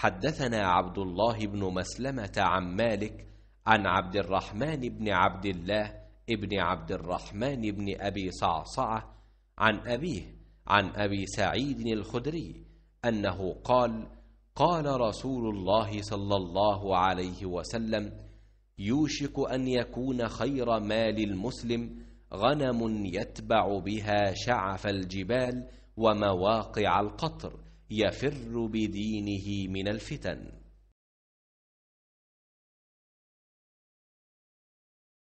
حدثنا عبد الله بن مسلمة عن مالك عن عبد الرحمن بن عبد الله ابن عبد الرحمن بن أبي صعصعة عن أبيه عن أبي سعيد الخدري أنه قال قال رسول الله صلى الله عليه وسلم يوشك أن يكون خير مال المسلم غنم يتبع بها شعف الجبال ومواقع القطر يفر بدينه من الفتن